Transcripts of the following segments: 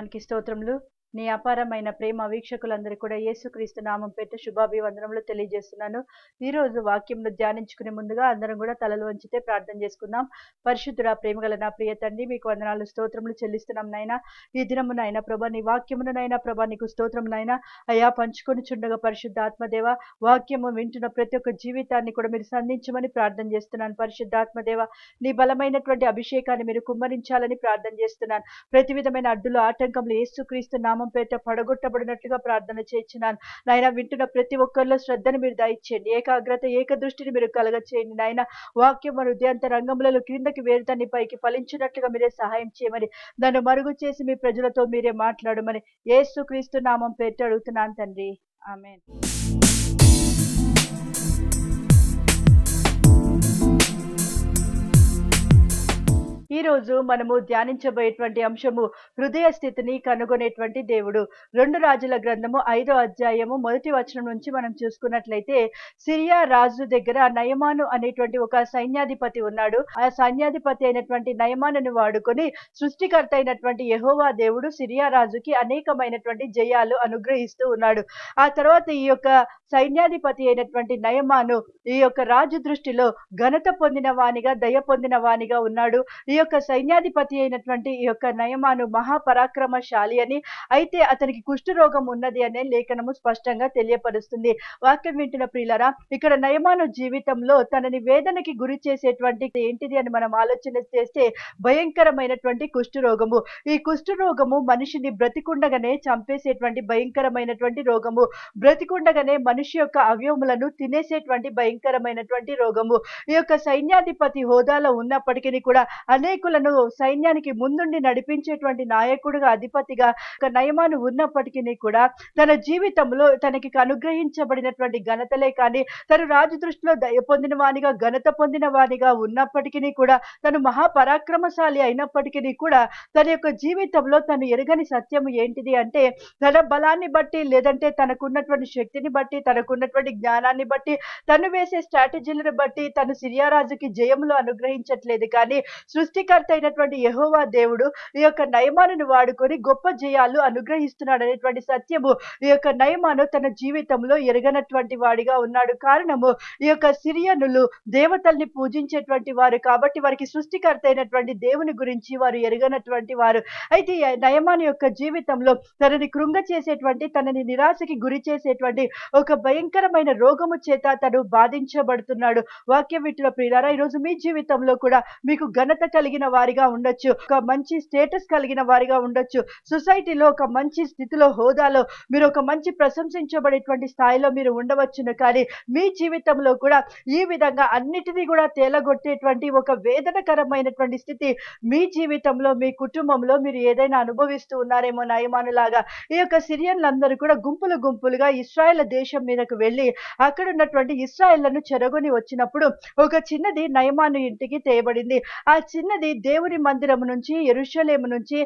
మనకి స్తోత్రములు నీ అపారమైన ప్రేమ వీక్షకులందరికీ కూడా యేసుక్రీస్తు నామం పెట్టు శుభాభివందనములు తెలియజేస్తున్నాను ఈ రోజు వాక్యంలో ధ్యానించుకునే ముందుగా అందరం కూడా తలలు వంచితే ప్రార్థన చేసుకుందాం పరిశుద్ధుడా ప్రేమగల నా ప్రియ తండ్రి మీకు వందనాలు స్తోత్రములు చెల్లిస్తున్నాం నాయన ఈ దినము ప్రభా నీ వాక్యమును ప్రభా నీకు స్తోత్రమునైనా అయా అయ్యా పంచుకొని చుండగా పరిశుద్ధ ఆత్మదేవ వాక్యము వింటున్న ప్రతి ఒక్క జీవితాన్ని కూడా మీరు సంధించమని ప్రార్థన చేస్తున్నాను పరిశుద్ధ ఆత్మదేవ నీ బలమైనటువంటి అభిషేకాన్ని మీరు కుమ్మరించాలని ప్రార్థన చేస్తున్నాను ప్రతి విధమైన అడ్డులు ఆటంకములు ఏసుక్రీస్తు నామ నామం పేట పడగొట్టబడినట్లుగా ప్రార్థన చేస్తున్నాను నాయన వింటున్న ప్రతి ఒక్కరిలో శ్రద్ధను మీరు దయచేయండి ఏకాగ్రత ఏక దృష్టిని మీరు కలగచేయండి నాయన వాక్యం మన ఉదయంత రంగములలో క్రిందకి వేరు పైకి ఫలించినట్లుగా మీరే సహాయం చేయమని దాన్ని మరుగు చేసి మీ ప్రజలతో మీరే మాట్లాడమని ఏసు క్రీస్తు నామం పేట అడుగుతున్నాను తండ్రి ఆమె ఈ రోజు మనము ధ్యానించబోయేటువంటి అంశము హృదయ స్థితిని కనుగొనేటువంటి దేవుడు రెండు రాజుల గ్రంథము ఐదో అధ్యాయము మొదటి వచనం నుంచి మనం చూసుకున్నట్లయితే సిరియా రాజు దగ్గర నయమాను అనేటువంటి ఒక సైన్యాధిపతి ఉన్నాడు ఆ సైన్యాధిపతి అయినటువంటి నయమాను వాడుకొని సృష్టికర్త అయినటువంటి యహోవా దేవుడు సిరియా రాజుకి అనేకమైనటువంటి జయాలు అనుగ్రహిస్తూ ఉన్నాడు ఆ తర్వాత ఈ యొక్క సైన్యాధిపతి అయినటువంటి నయమాను ఈ యొక్క రాజు దృష్టిలో ఘనత పొందిన వానిగా దయ పొందిన వానిగా ఉన్నాడు ఈ యొక్క సైన్యాధిపతి అయినటువంటి ఈ యొక్క నయమాను మహాపరాక్రమశాలి అని అయితే అతనికి కుష్ఠరోగం ఉన్నది అనే లేఖనము స్పష్టంగా తెలియపరుస్తుంది వాక్యం వింటున్న ప్రియులరా ఇక్కడ నయమాను జీవితంలో తనని వేదనకి గురి చేసేటువంటి ఏంటిది అని మనం ఆలోచన చేస్తే భయంకరమైనటువంటి కుష్ఠరోగము ఈ కుష్ఠరోగము మనిషిని బ్రతికుండగానే చంపేసేటువంటి భయంకరమైనటువంటి రోగము బ్రతికుండగానే మనిషి యొక్క అవయములను తినేసేటువంటి భయంకరమైనటువంటి రోగము ఈ యొక్క సైన్యాధిపతి హోదాలో ఉన్నప్పటికీ కూడా అనేక అనేకులను సైన్యానికి ముందుండి నడిపించేటువంటి నాయకుడుగా అధిపతిగా ఒక నయమాను ఉన్నప్పటికీ కూడా తన జీవితంలో తనకి అనుగ్రహించబడినటువంటి ఘనతలే కానీ తను రాజు దృష్టిలో దయ పొందిన వానిగా ఘనత పొందిన వానిగా ఉన్నప్పటికీ కూడా తను మహాపరాక్రమశాలి అయినప్పటికీ కూడా తన యొక్క జీవితంలో తను ఎరగని సత్యం ఏంటిది అంటే తన బలాన్ని బట్టి లేదంటే తనకున్నటువంటి శక్తిని బట్టి తనకున్నటువంటి జ్ఞానాన్ని బట్టి తను వేసే స్ట్రాటజీలను బట్టి తను సిరియా రాజుకి జయములు అనుగ్రహించట్లేదు కానీ సృష్టి సృష్టికర్త అయినటువంటి యహోవా దేవుడు ఈ యొక్క నయమాను వాడుకొని గొప్ప జయాలు అనుగ్రహిస్తున్నాడు అనేటువంటి సత్యము ఈ యొక్క నయమాను తన జీవితంలో ఎరగనటువంటి వాడిగా ఉన్నాడు కారణము ఈ యొక్క సిరియనులు దేవతల్ని పూజించేటువంటి వారు కాబట్టి వారికి సృష్టికర్త అయినటువంటి దేవుని గురించి వారు ఎరగనటువంటి వారు అయితే నయమాను యొక్క జీవితంలో తనని కృంగ చేసేటువంటి తనని నిరాశకి గురి చేసేటువంటి ఒక భయంకరమైన రోగము చేత తను బాధించబడుతున్నాడు వాక్య వీటిలో ప్రియారా ఈరోజు మీ జీవితంలో కూడా మీకు ఘనత కలిగి కలిగిన వారిగా ఉండొచ్చు ఒక మంచి స్టేటస్ కలిగిన వారిగా ఉండొచ్చు సొసైటీలో ఒక మంచి స్థితిలో హోదాలో మీరు ఒక మంచి ప్రశంసించబడేటువంటి స్థాయిలో మీరు ఉండవచ్చును కానీ మీ జీవితంలో కూడా ఈ విధంగా అన్నిటినీ కూడా తేలగొట్టేటువంటి ఒక వేదనకరమైనటువంటి స్థితి మీ జీవితంలో మీ కుటుంబంలో మీరు ఏదైనా అనుభవిస్తూ ఉన్నారేమో నయమానులాగా ఈ యొక్క సిరియన్లందరూ కూడా గుంపులు గుంపులుగా ఇస్రాయల్ దేశం మీదకు వెళ్ళి అక్కడ ఉన్నటువంటి ఇస్రాయల్లను చెరగొని వచ్చినప్పుడు ఒక చిన్నది నయమాను ఇంటికి తేయబడింది ఆ చిన్నది రెండవది దేవుని మందిరము నుంచి ఎరుషలేము నుంచి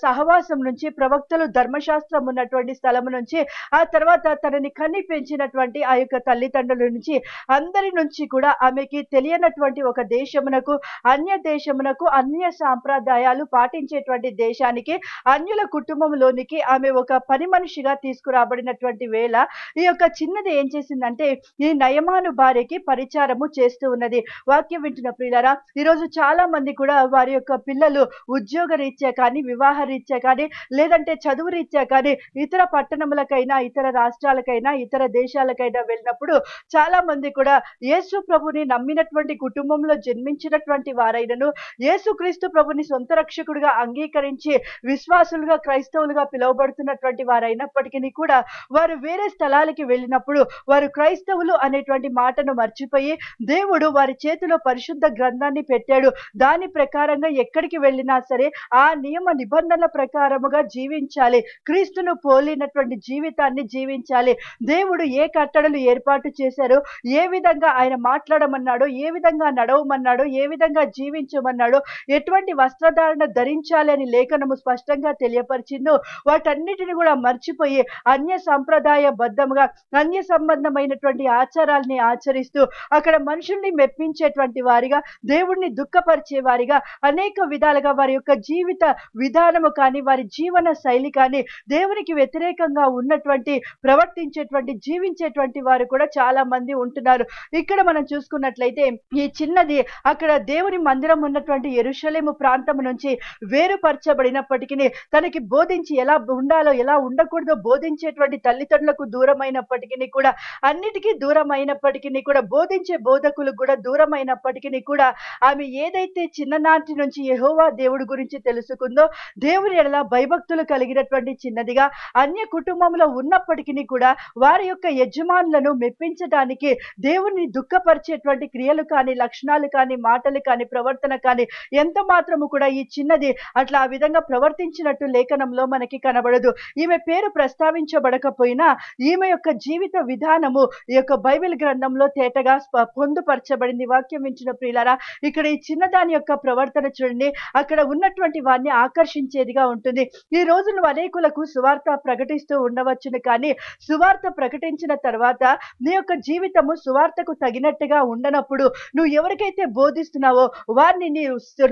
సహవాసం నుంచి ప్రవక్తలు ధర్మశాస్త్రం ఉన్నటువంటి స్థలం నుంచి ఆ తర్వాత తనని కన్ని పెంచినటువంటి ఆ యొక్క తల్లిదండ్రుల నుంచి అందరి నుంచి కూడా ఆమెకి తెలియనటువంటి ఒక దేశమునకు అన్య దేశమునకు అన్య సాంప్రదాయాలు పాటించేటువంటి దేశానికి అన్యుల కుటుంబంలోనికి ఆమె ఒక పని మనిషిగా తీసుకురాబడినటువంటి వేళ ఈ యొక్క చిన్నది ఏం చేసిందంటే ఈ నయమాను భార్యకి పరిచారము చేస్తూ ఉన్నది వాక్యం వింటున్న ప్రియులరా ఈరోజు చాలా మంది కూడా కూడా వారి యొక్క పిల్లలు ఉద్యోగ రీత్యా కానీ వివాహ రీత్యా కానీ లేదంటే చదువు రీత్యా కానీ ఇతర పట్టణములకైనా ఇతర రాష్ట్రాలకైనా ఇతర దేశాలకైనా వెళ్ళినప్పుడు చాలా మంది కూడా యేసు ప్రభుని నమ్మినటువంటి కుటుంబంలో జన్మించినటువంటి వారైనను యేసుక్రీస్తు ప్రభుని సొంత రక్షకుడిగా అంగీకరించి విశ్వాసులుగా క్రైస్తవులుగా పిలువబడుతున్నటువంటి వారైనప్పటికీ కూడా వారు వేరే స్థలాలకి వెళ్ళినప్పుడు వారు క్రైస్తవులు అనేటువంటి మాటను మర్చిపోయి దేవుడు వారి చేతిలో పరిశుద్ధ గ్రంథాన్ని పెట్టాడు దాని ప్రకారంగా ఎక్కడికి వెళ్ళినా సరే ఆ నియమ నిబంధనల ప్రకారముగా జీవించాలి క్రీస్తును పోలినటువంటి జీవితాన్ని జీవించాలి దేవుడు ఏ కట్టడలు ఏర్పాటు చేశారు ఏ విధంగా ఆయన మాట్లాడమన్నాడు ఏ విధంగా నడవమన్నాడు ఏ విధంగా జీవించమన్నాడు ఎటువంటి వస్త్రధారణ ధరించాలి అని లేఖనము స్పష్టంగా తెలియపరిచిందో వాటన్నిటిని కూడా మర్చిపోయి అన్య సంప్రదాయ బద్ధముగా అన్య సంబంధమైనటువంటి ఆచారాల్ని ఆచరిస్తూ అక్కడ మనుషుల్ని మెప్పించేటువంటి వారిగా దేవుడిని దుఃఖపరిచే వారిగా వారిగా అనేక విధాలుగా వారి యొక్క జీవిత విధానము కానీ వారి జీవన శైలి కానీ దేవునికి వ్యతిరేకంగా ఉన్నటువంటి ప్రవర్తించేటువంటి జీవించేటువంటి వారు కూడా చాలా మంది ఉంటున్నారు ఇక్కడ మనం చూసుకున్నట్లయితే ఈ చిన్నది అక్కడ దేవుని మందిరం ఉన్నటువంటి ఎరుషలేము ప్రాంతం నుంచి వేరుపరచబడినప్పటికీ తనకి బోధించి ఎలా ఉండాలో ఎలా ఉండకూడదో బోధించేటువంటి తల్లిదండ్రులకు దూరమైనప్పటికీ కూడా అన్నిటికీ దూరమైనప్పటికీ కూడా బోధించే బోధకులు కూడా దూరమైనప్పటికీ కూడా ఆమె ఏదైతే చిన్న చిన్ననాటి నుంచి యహోవా దేవుడి గురించి తెలుసుకుందో దేవుని ఎడల భయభక్తులు కలిగినటువంటి చిన్నదిగా అన్య కుటుంబంలో ఉన్నప్పటికీ కూడా వారి యొక్క యజమానులను మెప్పించడానికి దేవుని దుఃఖపరిచేటువంటి క్రియలు కానీ లక్షణాలు కానీ మాటలు కానీ ప్రవర్తన కానీ ఎంత మాత్రము కూడా ఈ చిన్నది అట్లా ఆ విధంగా ప్రవర్తించినట్టు లేఖనంలో మనకి కనబడదు ఈమె పేరు ప్రస్తావించబడకపోయినా ఈమె యొక్క జీవిత విధానము ఈ యొక్క బైబిల్ గ్రంథంలో తేటగా పొందుపరచబడింది వాక్యం వించిన ప్రియులారా ఇక్కడ ఈ చిన్నదాని యొక్క ప్రవర్తన చూడండి అక్కడ ఉన్నటువంటి వారిని ఆకర్షించేదిగా ఉంటుంది ఈ రోజున అనేకులకు సువార్త ప్రకటిస్తూ ఉండవచ్చును కానీ సువార్త ప్రకటించిన తర్వాత నీ యొక్క జీవితము సువార్తకు తగినట్టుగా ఉండనప్పుడు నువ్వు ఎవరికైతే బోధిస్తున్నావో వారిని నీ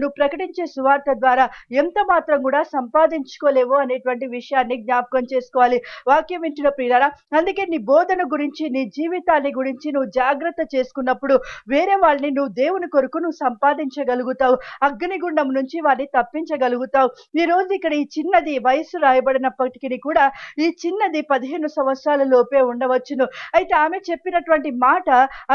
నువ్వు ప్రకటించే సువార్త ద్వారా ఎంత మాత్రం కూడా సంపాదించుకోలేవు అనేటువంటి విషయాన్ని జ్ఞాపకం చేసుకోవాలి వాక్యం వింటున్న ప్రియారా అందుకే నీ బోధన గురించి నీ జీవితాన్ని గురించి నువ్వు జాగ్రత్త చేసుకున్నప్పుడు వేరే వాళ్ళని నువ్వు దేవుని కొరకు నువ్వు సంపాదించగలుగుతావు అగ్నిగుండం నుంచి వారిని తప్పించగలుగుతావు ఈ రోజు ఇక్కడ ఈ చిన్నది వయసు రాయబడినప్పటికీ కూడా ఈ చిన్నది పదిహేను సంవత్సరాల లోపే ఉండవచ్చును అయితే ఆమె చెప్పినటువంటి మాట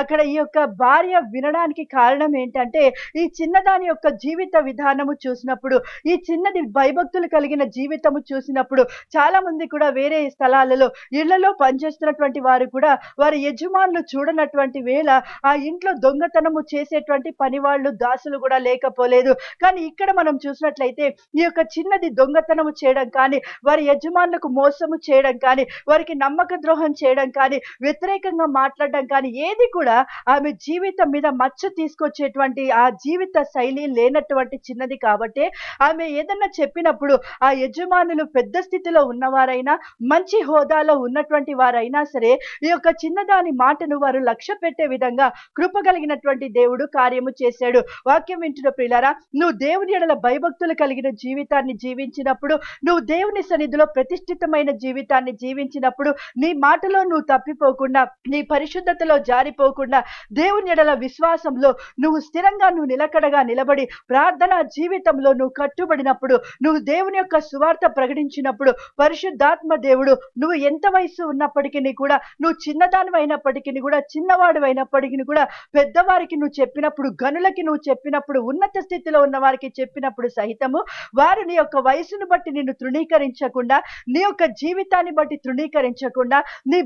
అక్కడ ఈ యొక్క భార్య వినడానికి కారణం ఏంటంటే ఈ చిన్నదాని యొక్క జీవిత విధానము చూసినప్పుడు ఈ చిన్నది భయభక్తులు కలిగిన జీవితము చూసినప్పుడు చాలా మంది కూడా వేరే స్థలాలలో ఇళ్లలో పనిచేస్తున్నటువంటి వారు కూడా వారి యజమానులు చూడనటువంటి వేళ ఆ ఇంట్లో దొంగతనము చేసేటువంటి పని వాళ్ళు దాసులు కూడా లేక లేకపోలేదు కానీ ఇక్కడ మనం చూసినట్లయితే ఈ యొక్క చిన్నది దొంగతనము చేయడం కానీ వారి యజమానులకు మోసము చేయడం కానీ వారికి నమ్మక ద్రోహం చేయడం కానీ వ్యతిరేకంగా మాట్లాడడం కానీ ఏది కూడా ఆమె జీవితం మీద మచ్చ తీసుకొచ్చేటువంటి ఆ జీవిత శైలి లేనటువంటి చిన్నది కాబట్టి ఆమె ఏదన్నా చెప్పినప్పుడు ఆ యజమానులు పెద్ద స్థితిలో ఉన్నవారైనా మంచి హోదాలో ఉన్నటువంటి వారైనా సరే ఈ యొక్క చిన్నదాని మాటను వారు లక్ష్య పెట్టే విధంగా కృప కలిగినటువంటి దేవుడు కార్యము చేశాడు వాక్యం వింటున్న ప్రిలారా నువ్వు దేవుని ఎడల భయభక్తులు కలిగిన జీవితాన్ని జీవించినప్పుడు నువ్వు దేవుని సన్నిధిలో ప్రతిష్ఠితమైన జీవితాన్ని జీవించినప్పుడు నీ మాటలో నువ్వు తప్పిపోకుండా నీ పరిశుద్ధతలో జారిపోకుండా దేవుని ఎడల విశ్వాసంలో నువ్వు స్థిరంగా నువ్వు నిలకడగా నిలబడి ప్రార్థన జీవితంలో నువ్వు కట్టుబడినప్పుడు నువ్వు దేవుని యొక్క సువార్త ప్రకటించినప్పుడు పరిశుద్ధాత్మ దేవుడు నువ్వు ఎంత వయసు ఉన్నప్పటికీ కూడా నువ్వు చిన్నదానివి అయినప్పటికీ కూడా చిన్నవాడు అయినప్పటికీ కూడా పెద్దవారికి నువ్వు చెప్పినప్పుడు గనులకి నువ్వు చెప్పినప్పుడు ఉన్నత ఉన్నత స్థితిలో ఉన్న వారికి చెప్పినప్పుడు సహితము వారు నీ యొక్క వయసును బట్టి నిన్ను తృణీకరించకుండా నీ యొక్క జీవితాన్ని బట్టి తృణీకరించకుండా నీ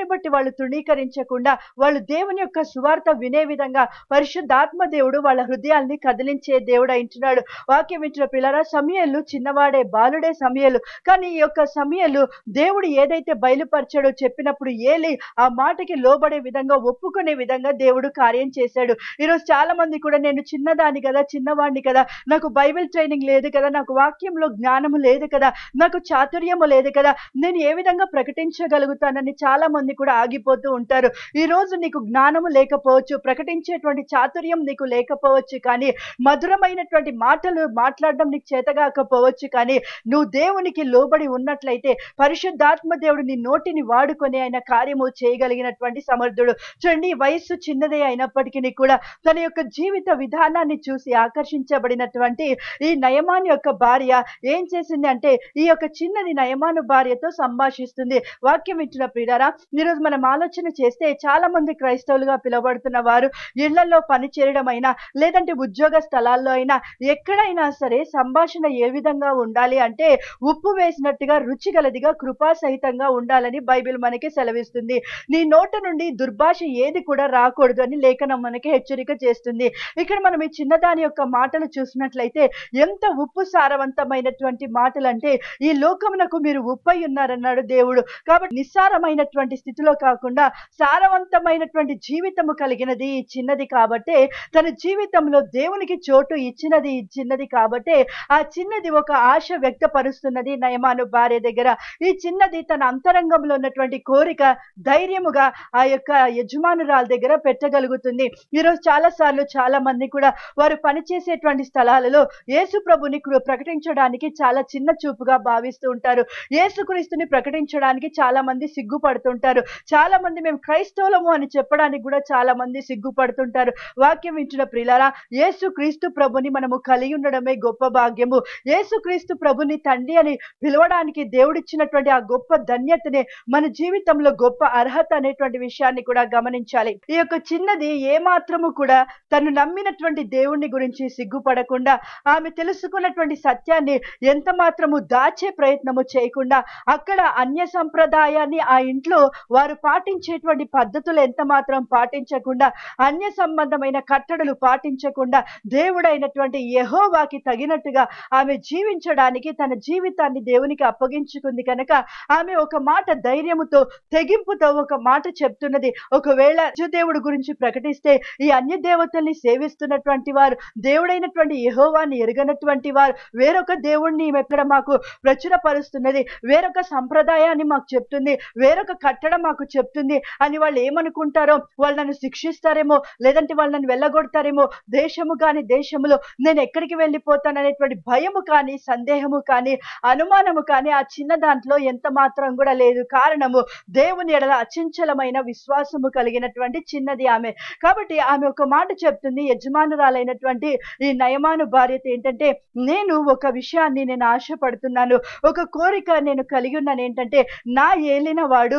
ని బట్టి వాళ్ళు తృణీకరించకుండా వాళ్ళు దేవుని యొక్క సువార్త వినే విధంగా పరిశుద్ధాత్మ దేవుడు వాళ్ళ హృదయాల్ని కదిలించే దేవుడు అయింటున్నాడు వాక్యం వింటున్న పిల్లరా సమయలు చిన్నవాడే బాలుడే సమయలు కానీ ఈ యొక్క సమయలు దేవుడు ఏదైతే బయలుపరిచాడో చెప్పినప్పుడు ఏలి ఆ మాటకి లోబడే విధంగా ఒప్పుకునే విధంగా దేవుడు కార్యం చేశాడు ఈరోజు చాలా మంది కూడా నేను చిన్నదాని కదా చిన్నవాడిని కదా నాకు బైబిల్ ట్రైనింగ్ లేదు కదా నాకు వాక్యంలో జ్ఞానము లేదు కదా నాకు చాతుర్యము లేదు కదా నేను ఏ విధంగా ప్రకటించగలుగుతానని చాలా మంది కూడా ఆగిపోతూ ఉంటారు ఈ రోజు నీకు జ్ఞానము లేకపోవచ్చు ప్రకటించేటువంటి చాతుర్యం నీకు లేకపోవచ్చు కానీ మధురమైనటువంటి మాటలు మాట్లాడడం నీకు చేతగాకపోవచ్చు కానీ నువ్వు దేవునికి లోబడి ఉన్నట్లయితే పరిశుద్ధాత్మ దేవుడు నీ నోటిని వాడుకొని ఆయన కార్యము చేయగలిగినటువంటి సమర్థుడు చూడండి వయస్సు చిన్నదే అయినప్పటికీ కూడా తన యొక్క జీవిత విధానాన్ని చూసి చూసి ఆకర్షించబడినటువంటి ఈ నయమాన్ యొక్క భార్య ఏం చేసింది అంటే ఈ యొక్క చిన్నది నయమాను భార్యతో సంభాషిస్తుంది వాక్యం ఇచ్చిన ప్రియులారా ఈరోజు మనం ఆలోచన చేస్తే చాలా మంది క్రైస్తవులుగా పిలువబడుతున్న వారు ఇళ్లలో పనిచేయడం అయినా లేదంటే ఉద్యోగ స్థలాల్లో అయినా ఎక్కడైనా సరే సంభాషణ ఏ విధంగా ఉండాలి అంటే ఉప్పు వేసినట్టుగా రుచిగలదిగా కృపాసహితంగా ఉండాలని బైబిల్ మనకి సెలవిస్తుంది నీ నోట నుండి దుర్భాష ఏది కూడా రాకూడదు అని లేఖనం మనకి హెచ్చరిక చేస్తుంది ఇక్కడ మనం ఈ చిన్నదా దాని యొక్క మాటలు చూసినట్లయితే ఎంత ఉప్పు సారవంతమైనటువంటి మాటలు అంటే ఈ లోకమునకు మీరు ఉప్పై ఉన్నారన్నాడు దేవుడు కాబట్టి నిస్సారమైనటువంటి స్థితిలో కాకుండా సారవంతమైనటువంటి జీవితము కలిగినది చిన్నది కాబట్టే తన జీవితంలో దేవునికి చోటు ఇచ్చినది చిన్నది కాబట్టే ఆ చిన్నది ఒక ఆశ వ్యక్తపరుస్తున్నది నయమాను భార్య దగ్గర ఈ చిన్నది తన అంతరంగంలో ఉన్నటువంటి కోరిక ధైర్యముగా ఆ యొక్క యజమానురాల దగ్గర పెట్టగలుగుతుంది ఈరోజు చాలా సార్లు చాలా మంది కూడా వారు పనిచేసేటువంటి స్థలాలలో యేసు ప్రభుని ప్రకటించడానికి చాలా చిన్న చూపుగా భావిస్తూ ఉంటారు ఏసుక్రీస్తుని ప్రకటించడానికి చాలా మంది సిగ్గుపడుతుంటారు చాలా మంది మేము క్రైస్తవులము అని చెప్పడానికి కూడా చాలా మంది సిగ్గుపడుతుంటారు వాక్యం వింటున్న ప్రిలారా క్రీస్తు ప్రభుని మనము కలిగి ఉండడమే గొప్ప భాగ్యము క్రీస్తు ప్రభుని తండ్రి అని పిలవడానికి దేవుడిచ్చినటువంటి ఆ గొప్ప ధన్యతనే మన జీవితంలో గొప్ప అర్హత అనేటువంటి విషయాన్ని కూడా గమనించాలి ఈ యొక్క చిన్నది ఏ మాత్రము కూడా తను నమ్మినటువంటి దేవుణ్ణి గురించి సిగ్గుపడకుండా ఆమె తెలుసుకున్నటువంటి సత్యాన్ని ఎంత మాత్రము దాచే ప్రయత్నము చేయకుండా అక్కడ అన్య సంప్రదాయాన్ని ఆ ఇంట్లో వారు పాటించేటువంటి పద్ధతులు ఎంత మాత్రం పాటించకుండా అన్య సంబంధమైన కట్టడలు పాటించకుండా దేవుడైనటువంటి యహోవాకి తగినట్టుగా ఆమె జీవించడానికి తన జీవితాన్ని దేవునికి అప్పగించుకుంది కనుక ఆమె ఒక మాట ధైర్యముతో తెగింపుతో ఒక మాట చెప్తున్నది ఒకవేళ దేవుడు గురించి ప్రకటిస్తే ఈ అన్య దేవతల్ని సేవిస్తున్నటువంటి వారు దేవుడైనటువంటి యహోవాన్ని ఎరగనటువంటి వారు వేరొక దేవుణ్ణి ఇక్కడ మాకు ప్రచురపరుస్తున్నది వేరొక సంప్రదాయాన్ని మాకు చెప్తుంది వేరొక కట్టడం మాకు చెప్తుంది అని వాళ్ళు ఏమనుకుంటారో వాళ్ళు నన్ను శిక్షిస్తారేమో లేదంటే వాళ్ళు నన్ను వెళ్ళగొడతారేమో దేశము కానీ దేశములో నేను ఎక్కడికి వెళ్ళిపోతాననేటువంటి భయము కానీ సందేహము కానీ అనుమానము కానీ ఆ చిన్న దాంట్లో ఎంత మాత్రం కూడా లేదు కారణము దేవుని ఎడల అచంచలమైన విశ్వాసము కలిగినటువంటి చిన్నది ఆమె కాబట్టి ఆమె ఒక మాట చెప్తుంది యజమానురాలైనటువంటి ఉన్నటువంటి ఈ నయమాను భార్యత ఏంటంటే నేను ఒక విషయాన్ని నేను ఆశపడుతున్నాను ఒక కోరిక నేను కలిగి ఉన్నాను ఏంటంటే నా ఏలిన వాడు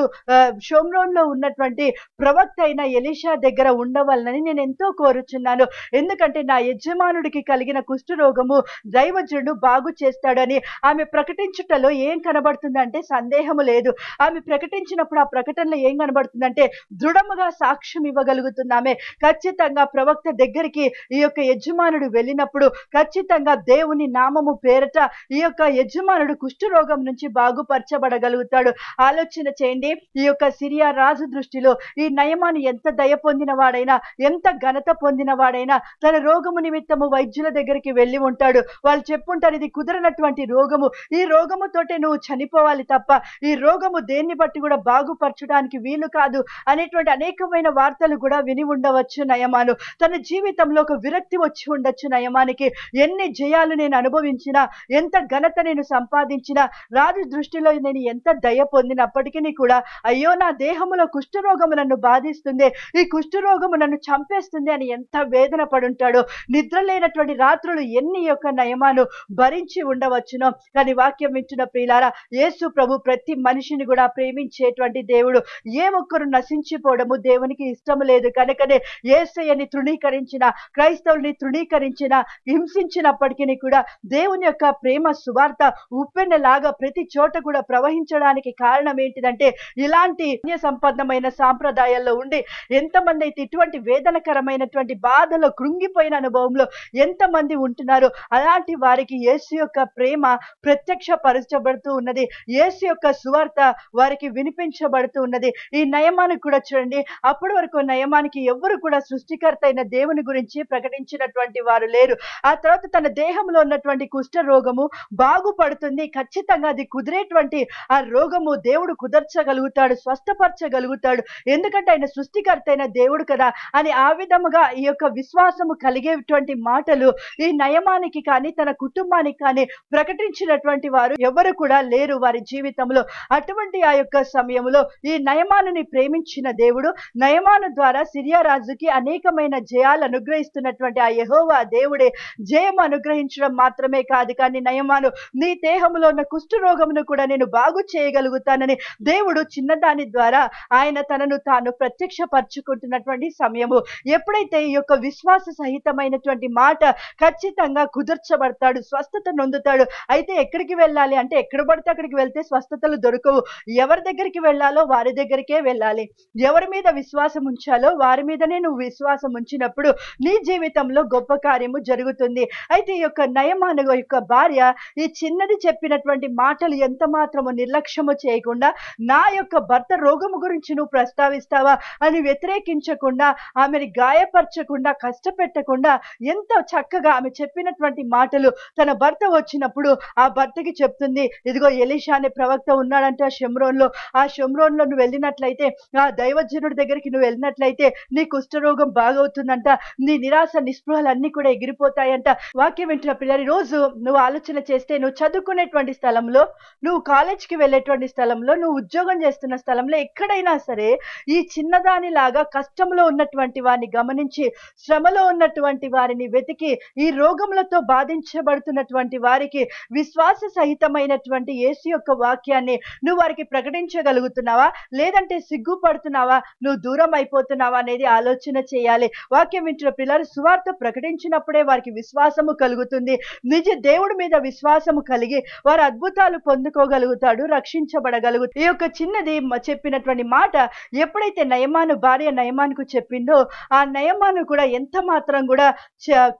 షోమ్రోన్లో ఉన్నటువంటి ప్రవక్త అయిన ఎలిషా దగ్గర ఉండవాలని నేను ఎంతో కోరుచున్నాను ఎందుకంటే నా యజమానుడికి కలిగిన కుష్ఠరోగము దైవజుడు బాగు చేస్తాడని ఆమె ప్రకటించుటలో ఏం కనబడుతుందంటే సందేహము లేదు ఆమె ప్రకటించినప్పుడు ఆ ప్రకటనలో ఏం కనబడుతుందంటే దృఢముగా సాక్ష్యం ఇవ్వగలుగుతున్నామే ఖచ్చితంగా ప్రవక్త దగ్గరికి ఈ యొక్క యజమానుడు వెళ్ళినప్పుడు ఖచ్చితంగా దేవుని నామము పేరట ఈ యొక్క యజమానుడు కుష్ఠరోగం నుంచి బాగుపరచబడగలుగుతాడు ఆలోచన చేయండి ఈ యొక్క సిరియా రాజు దృష్టిలో ఈ నయమాను ఎంత దయ పొందిన వాడైనా ఎంత ఘనత పొందిన వాడైనా తన రోగము నిమిత్తము వైద్యుల దగ్గరికి వెళ్ళి ఉంటాడు వాళ్ళు చెప్పుంటారు ఇది కుదరనటువంటి రోగము ఈ రోగముతోటే నువ్వు చనిపోవాలి తప్ప ఈ రోగము దేన్ని బట్టి కూడా బాగుపరచడానికి వీలు కాదు అనేటువంటి అనేకమైన వార్తలు కూడా విని ఉండవచ్చు నయమాను తన జీవితంలో ఒక విరక్తి వచ్చి ఉండొచ్చు నయమానికి ఎన్ని జయాలు నేను అనుభవించినా ఎంత ఘనత నేను సంపాదించినా రాజు దృష్టిలో నేను ఎంత దయ పొందినప్పటికీ కూడా అయ్యో నా దేహంలో కుష్ఠరోగము నన్ను బాధిస్తుంది ఈ కుష్ఠరోగము నన్ను చంపేస్తుంది అని ఎంత వేదన పడుంటాడు నిద్ర లేనటువంటి రాత్రులు ఎన్ని యొక్క నయమాను భరించి ఉండవచ్చునో కానీ వాక్యం వింటున్న ప్రియులారా యేసు ప్రభు ప్రతి మనిషిని కూడా ప్రేమించేటువంటి దేవుడు ఏ ఒక్కరు నశించిపోవడము దేవునికి ఇష్టం లేదు కనుకనే ఏసయ్యని తృణీకరించిన క్రైస్తవుని దేవుణ్ణి తృణీకరించిన హింసించినప్పటికీ కూడా దేవుని యొక్క ప్రేమ సువార్త ఉప్పెన్నలాగా ప్రతి చోట కూడా ప్రవహించడానికి కారణం ఏంటిదంటే ఇలాంటి అన్య సంపన్నమైన సాంప్రదాయాల్లో ఉండి ఎంతమంది అయితే ఇటువంటి వేదనకరమైనటువంటి బాధలో కృంగిపోయిన అనుభవంలో ఎంతమంది ఉంటున్నారు అలాంటి వారికి యేసు యొక్క ప్రేమ ప్రత్యక్ష పరచబడుతూ ఉన్నది యేసు యొక్క సువార్త వారికి వినిపించబడుతూ ఉన్నది ఈ నయమానికి కూడా చూడండి అప్పటి వరకు నయమానికి ఎవరు కూడా సృష్టికర్త అయిన దేవుని గురించి ప్రకటించిన ఉన్నటువంటి వారు లేరు ఆ తర్వాత తన దేహంలో ఉన్నటువంటి కుష్ఠ రోగము బాగుపడుతుంది ఖచ్చితంగా అది కుదిరేటువంటి ఆ రోగము దేవుడు కుదర్చగలుగుతాడు స్వస్థపరచగలుగుతాడు ఎందుకంటే ఆయన సృష్టికర్త అయిన దేవుడు కదా అని ఆ విధముగా ఈ యొక్క విశ్వాసము కలిగేటువంటి మాటలు ఈ నయమానికి కానీ తన కుటుంబానికి కానీ ప్రకటించినటువంటి వారు ఎవరు కూడా లేరు వారి జీవితంలో అటువంటి ఆ యొక్క సమయంలో ఈ నయమానుని ప్రేమించిన దేవుడు నయమాను ద్వారా సిరియా రాజుకి అనేకమైన జయాలు అనుగ్రహిస్తున్నటువంటి ఆ యహోవా దేవుడే జయం అనుగ్రహించడం మాత్రమే కాదు కానీ నయమాను నీ దేహంలో ఉన్న రోగమును కూడా నేను బాగు చేయగలుగుతానని దేవుడు చిన్నదాని ద్వారా ఆయన తనను తాను ప్రత్యక్ష పరుచుకుంటున్నటువంటి సమయము ఎప్పుడైతే ఈ యొక్క విశ్వాస సహితమైనటువంటి మాట ఖచ్చితంగా కుదర్చబడతాడు స్వస్థత నొందుతాడు అయితే ఎక్కడికి వెళ్ళాలి అంటే ఎక్కడ పడితే అక్కడికి వెళ్తే స్వస్థతలు దొరకవు ఎవరి దగ్గరికి వెళ్ళాలో వారి దగ్గరికే వెళ్ళాలి ఎవరి మీద విశ్వాసం ఉంచాలో వారి మీదనే నువ్వు విశ్వాసం ఉంచినప్పుడు నీ జీవితంలో గొప్ప కార్యము జరుగుతుంది అయితే ఈ యొక్క నయమాన యొక్క భార్య ఈ చిన్నది చెప్పినటువంటి మాటలు ఎంత మాత్రము నిర్లక్ష్యము చేయకుండా నా యొక్క భర్త రోగము గురించి నువ్వు ప్రస్తావిస్తావా అని వ్యతిరేకించకుండా ఆమెని గాయపరచకుండా కష్టపెట్టకుండా ఎంత చక్కగా ఆమె చెప్పినటువంటి మాటలు తన భర్త వచ్చినప్పుడు ఆ భర్తకి చెప్తుంది ఇదిగో ఎలీషా అనే ప్రవక్త ఉన్నాడంటే ఆ లో ఆ లో నువ్వు వెళ్ళినట్లయితే ఆ దైవజనుడి దగ్గరికి నువ్వు వెళ్ళినట్లయితే నీ కుష్ఠరోగం బాగవుతుందంట నీ నిరాశ నిస్పృ అన్ని కూడా ఎగిరిపోతాయంట వాక్యం వింటున్న పిల్లలు రోజు నువ్వు ఆలోచన చేస్తే నువ్వు చదువుకునేటువంటి స్థలంలో నువ్వు కాలేజ్కి వెళ్ళేటువంటి స్థలంలో నువ్వు ఉద్యోగం చేస్తున్న స్థలంలో ఎక్కడైనా సరే ఈ చిన్నదానిలాగా కష్టంలో ఉన్నటువంటి వారిని గమనించి శ్రమలో ఉన్నటువంటి వారిని వెతికి ఈ రోగములతో బాధించబడుతున్నటువంటి వారికి విశ్వాస సహితమైనటువంటి ఏసు యొక్క వాక్యాన్ని నువ్వు వారికి ప్రకటించగలుగుతున్నావా లేదంటే సిగ్గుపడుతున్నావా నువ్వు దూరం అయిపోతున్నావా అనేది ఆలోచన చేయాలి వాక్యం వింటున్న పిల్లలు సువార్త ప్రకటించినప్పుడే వారికి విశ్వాసము కలుగుతుంది నిజ దేవుడి మీద విశ్వాసము కలిగి వారు అద్భుతాలు పొందుకోగలుగుతాడు రక్షించబడగలుగుతాడు ఈ యొక్క చిన్నది చెప్పినటువంటి మాట ఎప్పుడైతే నయమాను భార్య నయమానుకు చెప్పిందో ఆ నయమాను కూడా ఎంత మాత్రం కూడా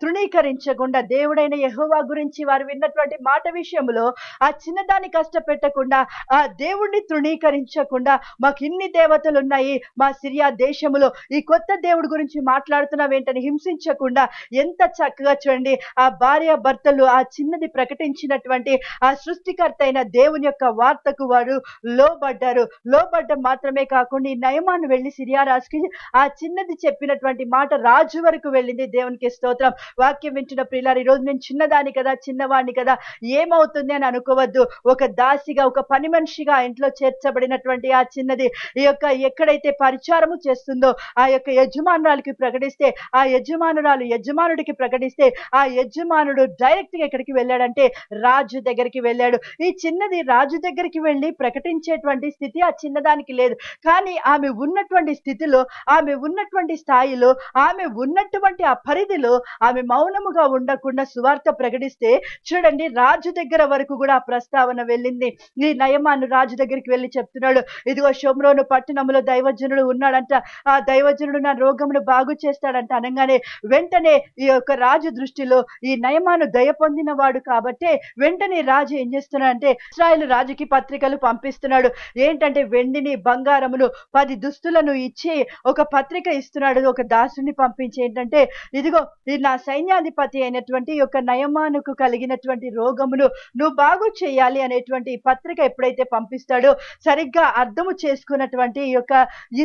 తృణీకరించకుండా దేవుడైన యహోవా గురించి వారు విన్నటువంటి మాట విషయంలో ఆ చిన్నదాన్ని కష్టపెట్టకుండా ఆ దేవుడిని తృణీకరించకుండా మాకు ఇన్ని దేవతలు ఉన్నాయి మా సిరియా దేశములో ఈ కొత్త దేవుడి గురించి మాట్లాడుతున్నావేంటని హింసించకుండా ఎంత చక్కగా చూడండి ఆ భార్య భర్తలు ఆ చిన్నది ప్రకటించినటువంటి ఆ సృష్టికర్త అయిన దేవుని యొక్క వార్తకు వారు లోబడ్డారు లోబడ్డ మాత్రమే కాకుండా ఈ నయమాను వెళ్ళి సిరియా రాజుకి ఆ చిన్నది చెప్పినటువంటి మాట రాజు వరకు వెళ్ళింది దేవునికి స్తోత్రం వాక్యం వింటున్న ప్రియులారు ఈరోజు నేను చిన్నదాన్ని కదా చిన్నవాడిని కదా ఏమవుతుంది అని అనుకోవద్దు ఒక దాసిగా ఒక పని మనిషిగా ఇంట్లో చేర్చబడినటువంటి ఆ చిన్నది ఈ యొక్క ఎక్కడైతే పరిచారము చేస్తుందో ఆ యొక్క యజమానురాలకి ప్రకటిస్తే ఆ యజమానురాలు యజమానుడికి ప్రకటిస్తే ఆ యజమానుడు డైరెక్ట్గా ఎక్కడికి వెళ్ళాడంటే రాజు దగ్గరికి వెళ్ళాడు ఈ చిన్నది రాజు దగ్గరికి వెళ్ళి ప్రకటించేటువంటి స్థితి ఆ చిన్నదానికి లేదు కానీ ఆమె ఉన్నటువంటి స్థితిలో ఆమె ఉన్నటువంటి స్థాయిలో ఆమె ఉన్నటువంటి ఆ పరిధిలో ఆమె మౌనముగా ఉండకుండా సువార్త ప్రకటిస్తే చూడండి రాజు దగ్గర వరకు కూడా ఆ ప్రస్తావన వెళ్ళింది ఈ నయమాను రాజు దగ్గరికి వెళ్ళి చెప్తున్నాడు ఇదిగో షోమ్రోను పట్టణంలో దైవజనుడు ఉన్నాడంట ఆ దైవజనుడు నా రోగమును బాగు చేస్తాడంట అనగానే వెంటనే వెంటనే ఈ యొక్క రాజు దృష్టిలో ఈ నయమాను దయ పొందిన వాడు కాబట్టి వెంటనే రాజు ఏం చేస్తున్నాడు అంటే ఇస్రాయల్ రాజుకి పత్రికలు పంపిస్తున్నాడు ఏంటంటే వెండిని బంగారములు పది దుస్తులను ఇచ్చి ఒక పత్రిక ఇస్తున్నాడు ఒక దాసుని పంపించి ఏంటంటే ఇదిగో ఇది నా సైన్యాధిపతి అయినటువంటి యొక్క నయమానుకు కలిగినటువంటి రోగమును నువ్వు బాగు చేయాలి అనేటువంటి పత్రిక ఎప్పుడైతే పంపిస్తాడో సరిగ్గా అర్థము చేసుకున్నటువంటి ఈ యొక్క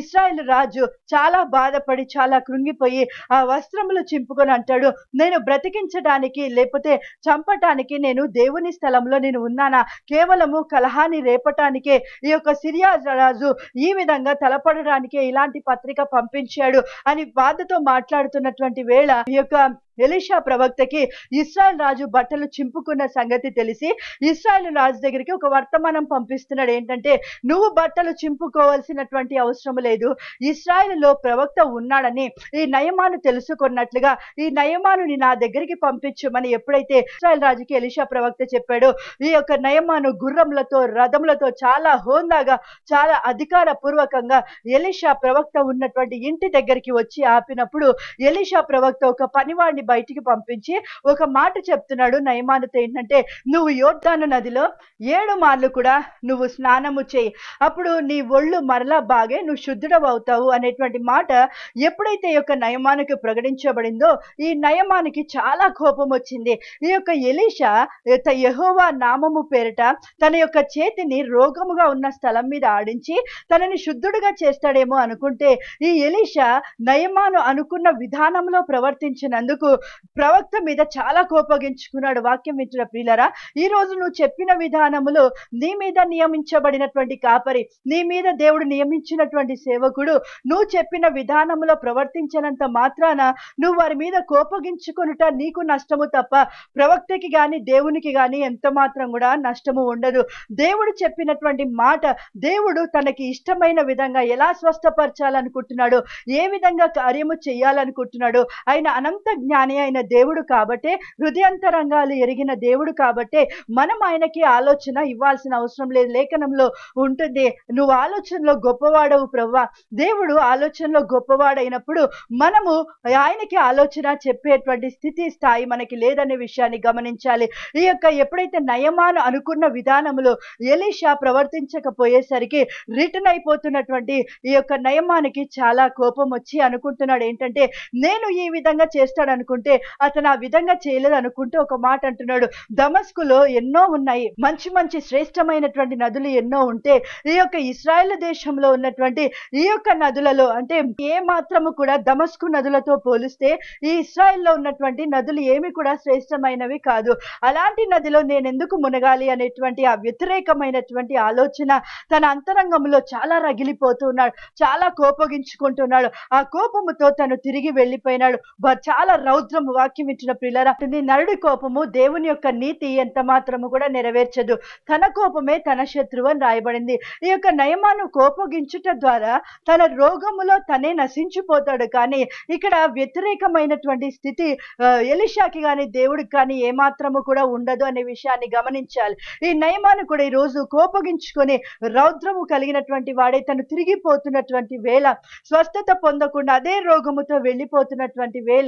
ఇస్రాయల్ రాజు చాలా బాధపడి చాలా కృంగిపోయి ఆ వస్త్రములు చింపి నింపుకొని అంటాడు నేను బ్రతికించడానికి లేకపోతే చంపటానికి నేను దేవుని స్థలంలో నేను ఉన్నానా కేవలము కలహాన్ని రేపటానికే ఈ యొక్క సిరియా రాజు ఈ విధంగా తలపడడానికే ఇలాంటి పత్రిక పంపించాడు అని బాధతో మాట్లాడుతున్నటువంటి వేళ ఈ యొక్క ఎలిషా ప్రవక్తకి ఇస్రాయల్ రాజు బట్టలు చింపుకున్న సంగతి తెలిసి ఇస్రాయల్ రాజు దగ్గరికి ఒక వర్తమానం పంపిస్తున్నాడు ఏంటంటే నువ్వు బట్టలు చింపుకోవాల్సినటువంటి అవసరం లేదు లో ప్రవక్త ఉన్నాడని ఈ నయమాను తెలుసుకున్నట్లుగా ఈ నయమాను నా దగ్గరికి పంపించమని ఎప్పుడైతే ఇస్రాయల్ రాజుకి ఎలిషా ప్రవక్త చెప్పాడు ఈ యొక్క నయమాను గుర్రములతో రథములతో చాలా హోందాగా చాలా అధికార పూర్వకంగా ఎలిషా ప్రవక్త ఉన్నటువంటి ఇంటి దగ్గరికి వచ్చి ఆపినప్పుడు ఎలిషా ప్రవక్త ఒక పనివాడిని బయటికి పంపించి ఒక మాట చెప్తున్నాడు నయమానత ఏంటంటే నువ్వు యోద్ధాను నదిలో ఏడు మార్లు కూడా నువ్వు స్నానము చేయి అప్పుడు నీ ఒళ్ళు మరలా బాగే నువ్వు శుద్ధుడవవుతావు అనేటువంటి మాట ఎప్పుడైతే యొక్క నయమానికి ప్రకటించబడిందో ఈ నయమానికి చాలా కోపం వచ్చింది ఈ యొక్క ఎలీష యహోవా నామము పేరిట తన యొక్క చేతిని రోగముగా ఉన్న స్థలం మీద ఆడించి తనని శుద్ధుడుగా చేస్తాడేమో అనుకుంటే ఈ ఎలీష నయమాను అనుకున్న విధానంలో ప్రవర్తించినందుకు ప్రవక్త మీద చాలా కోపగించుకున్నాడు వాక్యం వింటున్న ప్రియులరా ఈ రోజు నువ్వు చెప్పిన విధానములు నీ మీద నియమించబడినటువంటి కాపరి నీ మీద దేవుడు నియమించినటువంటి సేవకుడు నువ్వు చెప్పిన విధానములో ప్రవర్తించినంత మాత్రాన నువ్వు వారి మీద కోపగించుకొనుట నీకు నష్టము తప్ప ప్రవక్తకి కానీ దేవునికి కానీ ఎంత మాత్రం కూడా నష్టము ఉండదు దేవుడు చెప్పినటువంటి మాట దేవుడు తనకి ఇష్టమైన విధంగా ఎలా స్వస్థపరచాలనుకుంటున్నాడు ఏ విధంగా కార్యము చేయాలనుకుంటున్నాడు ఆయన అనంత జ్ఞా జ్ఞాని అయిన దేవుడు కాబట్టే హృదయంతరంగాలు ఎరిగిన దేవుడు కాబట్టి మనం ఆయనకి ఆలోచన ఇవ్వాల్సిన అవసరం లేదు లేఖనంలో ఉంటుంది నువ్వు ఆలోచనలో గొప్పవాడవు ప్రవ్వా దేవుడు ఆలోచనలో గొప్పవాడైనప్పుడు మనము ఆయనకి ఆలోచన చెప్పేటువంటి స్థితి స్థాయి మనకి లేదనే విషయాన్ని గమనించాలి ఈ యొక్క ఎప్పుడైతే నయమాను అనుకున్న విధానంలో ఎలీషా ప్రవర్తించకపోయేసరికి రిటర్న్ అయిపోతున్నటువంటి ఈ యొక్క నయమానికి చాలా కోపం వచ్చి అనుకుంటున్నాడు ఏంటంటే నేను ఈ విధంగా చేస్తాడు అనుకుంటే అతను ఆ విధంగా చేయలేదు అనుకుంటే ఒక మాట అంటున్నాడు దమస్కులో ఎన్నో ఉన్నాయి మంచి మంచి శ్రేష్టమైనటువంటి నదులు ఎన్నో ఉంటే ఈ యొక్క ఇస్రాయల్ దేశంలో ఉన్నటువంటి ఈ యొక్క నదులలో అంటే ఏ మాత్రము కూడా దమస్కు నదులతో పోలిస్తే ఈ ఇస్రాయల్లో ఉన్నటువంటి నదులు ఏమి కూడా శ్రేష్టమైనవి కాదు అలాంటి నదిలో నేను ఎందుకు మునగాలి అనేటువంటి ఆ వ్యతిరేకమైనటువంటి ఆలోచన తన అంతరంగంలో చాలా రగిలిపోతున్నాడు చాలా కోపగించుకుంటున్నాడు ఆ కోపముతో తను తిరిగి వెళ్ళిపోయినాడు చాలా రౌ రౌద్రం వాక్యం వింటున్న ప్రిలరా నరుడి కోపము దేవుని యొక్క నీతి ఎంత మాత్రము కూడా నెరవేర్చదు తన కోపమే తన శత్రువు అని రాయబడింది ఈ యొక్క నయమాను కోపగించుట ద్వారా తన రోగములో తనే నశించిపోతాడు కానీ ఇక్కడ వ్యతిరేకమైనటువంటి స్థితి ఎలిషాకి కానీ దేవుడికి కానీ ఏమాత్రము కూడా ఉండదు అనే విషయాన్ని గమనించాలి ఈ నయమాను కూడా ఈరోజు కోపగించుకొని రౌద్రము కలిగినటువంటి వాడే తను తిరిగిపోతున్నటువంటి వేళ స్వస్థత పొందకుండా అదే రోగముతో వెళ్ళిపోతున్నటువంటి వేళ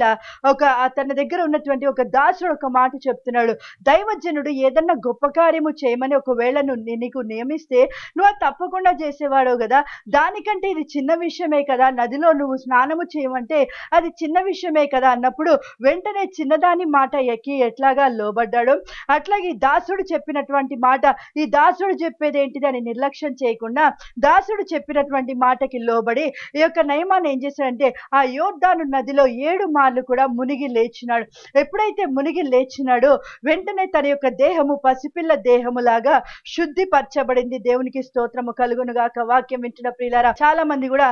ఒక ఒక తన దగ్గర ఉన్నటువంటి ఒక దాసుడు ఒక మాట చెప్తున్నాడు దైవజనుడు ఏదన్నా గొప్ప కార్యము చేయమని ఒకవేళ నువ్వు నీకు నియమిస్తే నువ్వు తప్పకుండా చేసేవాడు కదా దానికంటే ఇది చిన్న విషయమే కదా నదిలో నువ్వు స్నానము చేయమంటే అది చిన్న విషయమే కదా అన్నప్పుడు వెంటనే చిన్నదాని మాట ఎక్కి ఎట్లాగా లోబడ్డాడు అట్లాగే దాసుడు చెప్పినటువంటి మాట ఈ దాసుడు చెప్పేది ఏంటిది అని నిర్లక్ష్యం చేయకుండా దాసుడు చెప్పినటువంటి మాటకి లోబడి ఈ యొక్క నయమాన్ని ఏం చేశాడంటే ఆ యోర్ధాను నదిలో ఏడు మార్లు కూడా ముని మునిగి లేచినాడు ఎప్పుడైతే మునిగి లేచినాడో వెంటనే తన యొక్క దేహము పసిపిల్ల దేహములాగా పరచబడింది దేవునికి స్తోత్రము కలుగునుగాక వాక్యం వింటున్న ప్రియులారా చాలా మంది కూడా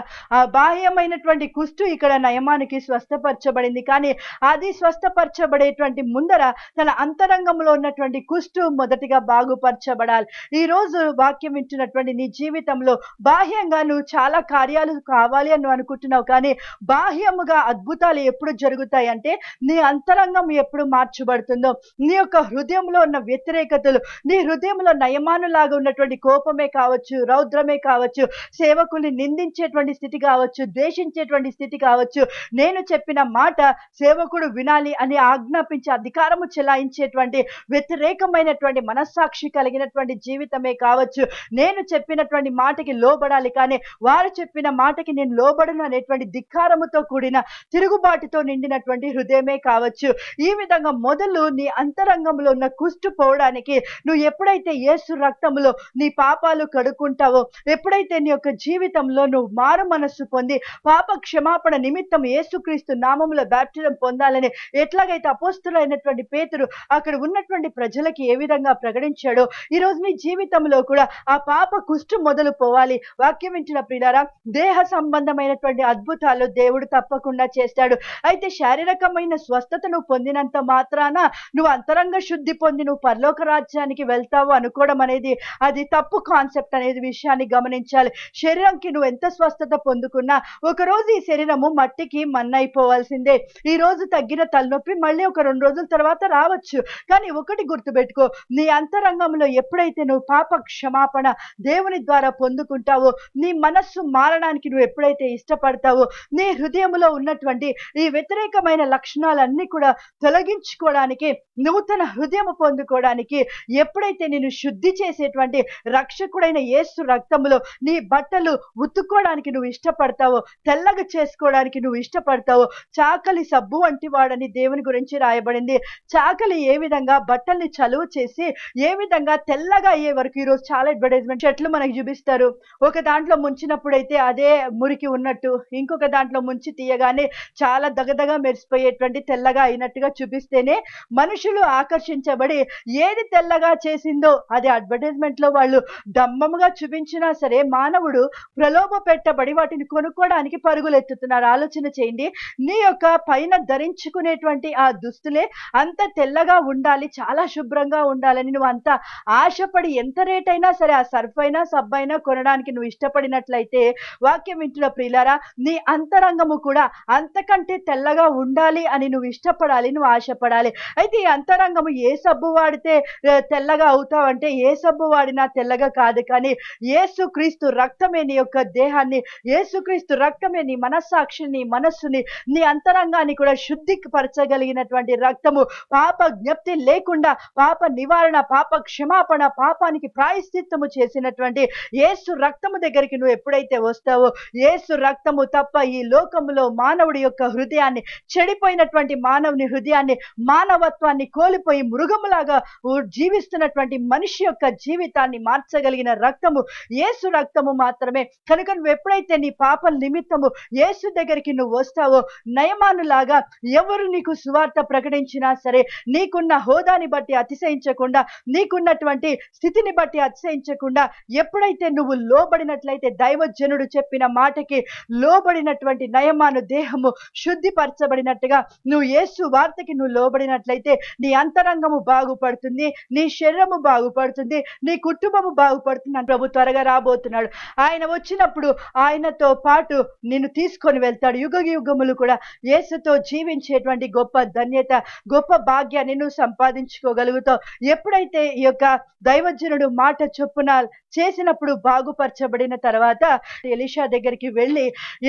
బాహ్యమైనటువంటి కుష్టు ఇక్కడ నయమానికి స్వస్థపరచబడింది కానీ అది స్వస్థపరచబడేటువంటి ముందర తన అంతరంగంలో ఉన్నటువంటి కుష్టు మొదటిగా బాగుపరచబడాలి ఈ రోజు వాక్యం వింటున్నటువంటి నీ జీవితంలో బాహ్యంగా నువ్వు చాలా కార్యాలు కావాలి అని నువ్వు అనుకుంటున్నావు కానీ బాహ్యముగా అద్భుతాలు ఎప్పుడు జరుగుతాయి అంటే అయితే నీ అంతరంగం ఎప్పుడు మార్చబడుతుందో నీ యొక్క హృదయంలో ఉన్న వ్యతిరేకతలు నీ హృదయంలో నయమానులాగా ఉన్నటువంటి కోపమే కావచ్చు రౌద్రమే కావచ్చు సేవకుల్ని నిందించేటువంటి స్థితి కావచ్చు ద్వేషించేటువంటి స్థితి కావచ్చు నేను చెప్పిన మాట సేవకుడు వినాలి అని ఆజ్ఞాపించి అధికారము చెలాయించేటువంటి వ్యతిరేకమైనటువంటి మనస్సాక్షి కలిగినటువంటి జీవితమే కావచ్చు నేను చెప్పినటువంటి మాటకి లోబడాలి కానీ వారు చెప్పిన మాటకి నేను లోబడను అనేటువంటి ధిక్కారముతో కూడిన తిరుగుబాటుతో నిండినటువంటి హృదయమే కావచ్చు ఈ విధంగా మొదలు నీ అంతరంగంలో ఉన్న కుష్టు పోవడానికి నువ్వు ఎప్పుడైతే ఏసు రక్తంలో నీ పాపాలు కడుక్కుంటావో ఎప్పుడైతే నీ యొక్క జీవితంలో నువ్వు మారు మనస్సు పొంది పాప క్షమాపణ నిమిత్తం క్రీస్తు నామంలో బ్యాప్టిజం పొందాలని ఎట్లాగైతే అపోస్తులైనటువంటి పేతురు అక్కడ ఉన్నటువంటి ప్రజలకి ఏ విధంగా ప్రకటించాడో ఈరోజు నీ జీవితంలో కూడా ఆ పాప కుష్టు మొదలు పోవాలి వాక్యం ఇచ్చిన ప్రియారా దేహ సంబంధమైనటువంటి అద్భుతాలు దేవుడు తప్పకుండా చేస్తాడు అయితే శారీరక స్వస్థత స్వస్థతను పొందినంత మాత్రాన నువ్వు అంతరంగ శుద్ధి పొంది నువ్వు పరలోక రాజ్యానికి వెళ్తావు అనుకోవడం అనేది అది తప్పు కాన్సెప్ట్ అనేది విషయాన్ని గమనించాలి శరీరంకి నువ్వు ఎంత స్వస్థత పొందుకున్నా ఒకరోజు ఈ శరీరము మట్టికి మన్నైపోవాల్సిందే ఈ రోజు తగ్గిన తలనొప్పి మళ్ళీ ఒక రెండు రోజుల తర్వాత రావచ్చు కానీ ఒకటి గుర్తుపెట్టుకో నీ అంతరంగంలో ఎప్పుడైతే నువ్వు పాప క్షమాపణ దేవుని ద్వారా పొందుకుంటావో నీ మనస్సు మారడానికి నువ్వు ఎప్పుడైతే ఇష్టపడతావో నీ హృదయంలో ఉన్నటువంటి ఈ వ్యతిరేకమైన లక్షణాలన్నీ కూడా తొలగించుకోవడానికి నూతన హృదయం పొందుకోవడానికి ఎప్పుడైతే నేను శుద్ధి చేసేటువంటి రక్షకుడైన యేసు రక్తంలో నీ బట్టలు ఉత్తుకోవడానికి నువ్వు ఇష్టపడతావో తెల్లగా చేసుకోవడానికి నువ్వు ఇష్టపడతావో చాకలి సబ్బు వంటి వాడని దేవుని గురించి రాయబడింది చాకలి ఏ విధంగా బట్టల్ని చలువ చేసి ఏ విధంగా తెల్లగా అయ్యే వరకు ఈరోజు చాలా అడ్వర్టైజ్మెంట్ చెట్లు మనకు చూపిస్తారు ఒక దాంట్లో ముంచినప్పుడైతే అదే మురికి ఉన్నట్టు ఇంకొక దాంట్లో ముంచి తీయగానే చాలా దగదగా మెరిసిపోయి పోయేటువంటి తెల్లగా అయినట్టుగా చూపిస్తేనే మనుషులు ఆకర్షించబడి ఏది తెల్లగా చేసిందో అది అడ్వర్టైజ్మెంట్ లో వాళ్ళు దమ్మముగా చూపించినా సరే మానవుడు ప్రలోభ పెట్టబడి వాటిని కొనుక్కోవడానికి పరుగులెత్తుతున్నారు ఆలోచన చేయండి నీ యొక్క పైన ధరించుకునేటువంటి ఆ దుస్తులే అంత తెల్లగా ఉండాలి చాలా శుభ్రంగా ఉండాలని నువ్వు అంత ఆశపడి ఎంత రేట్ అయినా సరే ఆ సర్ఫ్ అయినా సబ్ అయినా కొనడానికి నువ్వు ఇష్టపడినట్లయితే వాక్యం ఇంటిలో ప్రియులారా నీ అంతరంగము కూడా అంతకంటే తెల్లగా ఉండాలి ఉండాలి అని నువ్వు ఇష్టపడాలి నువ్వు ఆశపడాలి అయితే ఈ అంతరంగము ఏ సబ్బు వాడితే తెల్లగా అవుతావంటే ఏ సబ్బు వాడినా తెల్లగా కాదు కానీ ఏసుక్రీస్తు రక్తమే నీ యొక్క దేహాన్ని ఏసుక్రీస్తు రక్తమే నీ మనస్సాక్షిని మనస్సుని నీ అంతరంగాన్ని కూడా శుద్ధిపరచగలిగినటువంటి రక్తము పాప జ్ఞప్తి లేకుండా పాప నివారణ పాప క్షమాపణ పాపానికి ప్రాయశ్చిత్తము చేసినటువంటి ఏసు రక్తము దగ్గరికి నువ్వు ఎప్పుడైతే వస్తావో ఏసు రక్తము తప్ప ఈ లోకములో మానవుడి యొక్క హృదయాన్ని చెడి పడిపోయినటువంటి మానవుని హృదయాన్ని మానవత్వాన్ని కోల్పోయి మృగములాగా జీవిస్తున్నటువంటి మనిషి యొక్క జీవితాన్ని మార్చగలిగిన రక్తము ఏసు రక్తము మాత్రమే కనుక నువ్వు ఎప్పుడైతే నీ పాపం నిమిత్తము ఏసు దగ్గరికి నువ్వు వస్తావో నయమానులాగా ఎవరు నీకు సువార్త ప్రకటించినా సరే నీకున్న హోదాని బట్టి అతిశయించకుండా నీకున్నటువంటి స్థితిని బట్టి అతిశయించకుండా ఎప్పుడైతే నువ్వు లోబడినట్లయితే దైవజనుడు చెప్పిన మాటకి లోబడినటువంటి నయమాను దేహము శుద్ధిపరచబడినట్టు చెప్పినట్లుగా నువ్వు యేసు వార్తకి నువ్వు లోబడినట్లయితే నీ అంతరంగము బాగుపడుతుంది నీ శరీరము బాగుపడుతుంది నీ కుటుంబము బాగుపడుతుంది అని ప్రభు త్వరగా రాబోతున్నాడు ఆయన వచ్చినప్పుడు ఆయనతో పాటు నిన్ను తీసుకొని వెళ్తాడు యుగ యుగములు కూడా యేసుతో జీవించేటువంటి గొప్ప ధన్యత గొప్ప భాగ్యాన్ని నువ్వు సంపాదించుకోగలుగుతావు ఎప్పుడైతే ఈ యొక్క దైవజనుడు మాట చొప్పున చేసినప్పుడు బాగుపరచబడిన తర్వాత ఎలిషా దగ్గరికి వెళ్ళి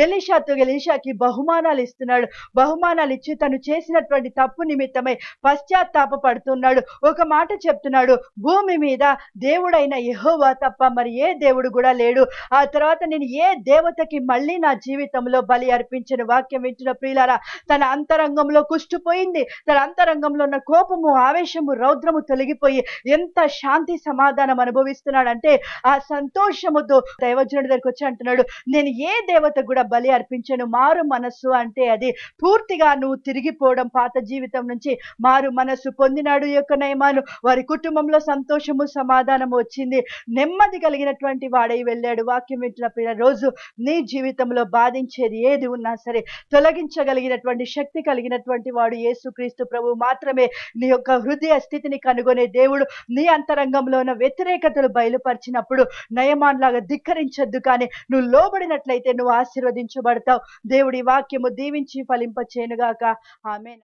ఎలిషాతో ఎలిషాకి బహుమానాలు ఇస్తున్నాడు బహుమానాలు ఇచ్చి తను చేసినటువంటి తప్పు నిమిత్తమై పశ్చాత్తాప పడుతున్నాడు ఒక మాట చెప్తున్నాడు భూమి మీద దేవుడైన యహోవా తప్ప మరి ఏ దేవుడు కూడా లేడు ఆ తర్వాత నేను ఏ దేవతకి మళ్ళీ నా జీవితంలో బలి అర్పించిన వాక్యం వింటున్న ప్రియులారా తన అంతరంగంలో కుష్టిపోయింది తన అంతరంగంలో ఉన్న కోపము ఆవేశము రౌద్రము తొలగిపోయి ఎంత శాంతి సమాధానం అనుభవిస్తున్నాడంటే ఆ సంతోషముతో దైవజనుడి దగ్గరికి వచ్చి అంటున్నాడు నేను ఏ దేవత కూడా బలి అర్పించను మారు మనస్సు అంటే అది పూర్తిగా నువ్వు తిరిగిపోవడం పాత జీవితం నుంచి మారు మనస్సు పొందినాడు యొక్క నయమాను వారి కుటుంబంలో సంతోషము సమాధానము వచ్చింది నెమ్మది కలిగినటువంటి వాడై వెళ్ళాడు వాక్యం వింటున్న రోజు నీ జీవితంలో బాధించేది ఏది ఉన్నా సరే తొలగించగలిగినటువంటి శక్తి కలిగినటువంటి వాడు యేసుక్రీస్తు ప్రభు మాత్రమే నీ యొక్క హృదయ స్థితిని కనుగొనే దేవుడు నీ అంతరంగంలో ఉన్న వ్యతిరేకతలు బయలుపరిచినప్పుడు నయమాన్ లాగా ధిక్కరించొద్దు కానీ నువ్వు లోబడినట్లయితే నువ్వు ఆశీర్వదించబడతావు దేవుడి వాక్యము దీవించి ఫలింపచేయనుగా का हमें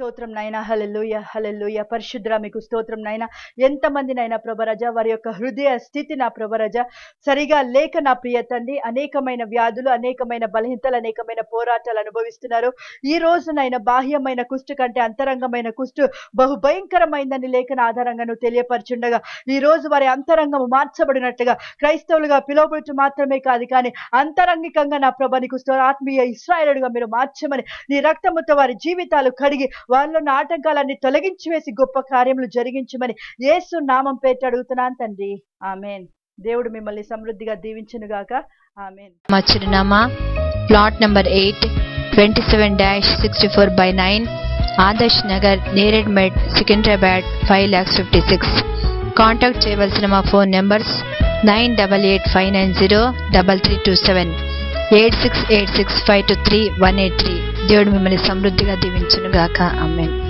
స్తోత్రం నైనా హలెల్లుయ హలెల్లుయ పరిశుద్ర మీకు స్తోత్రం నైనా ప్రభరజ వారి యొక్క హృదయ స్థితి నా ప్రభరజ సరిగా లేక నా ప్రియ తండ్రి అనేకమైన వ్యాధులు అనేకమైన బలహీనతలు అనేకమైన పోరాటాలు అనుభవిస్తున్నారు ఈ రోజునైనా బాహ్యమైన కుష్టు కంటే అంతరంగమైన కుష్టు బహుభయంకరమైందని లేఖన ఆధారంగా నువ్వు తెలియపరచుండగా ఈ రోజు వారి అంతరంగము మార్చబడినట్టుగా క్రైస్తవులుగా పిలువబడుచు మాత్రమే కాదు కానీ అంతరంగికంగా నా ప్రభని నీకు ఆత్మీయ ఇస్రాయలుడుగా మీరు మార్చమని నీ రక్తముతో వారి జీవితాలు కడిగి వాళ్ళు ఆటంకాలన్నీ తొలగించి వేసి గొప్ప కార్యములు జరిగించమని యేసు నామం పేరు అడుగుతున్నాను తండ్రి ఆమెన్ దేవుడు మిమ్మల్ని సమృద్ధిగా దీవించను గాక ఆమెన్ మా చిరునామా plot number eight twenty seven dash sixty four by nine Adarsh Nagar Neredmet Secunderabad five lakhs fifty six contact చేయవలసిన మా phone numbers nine double eight five nine zero double three two seven eight six eight six five two three one eight three దేవుడు మిమ్మల్ని సమృద్ధిగా గాక అమ్మాయి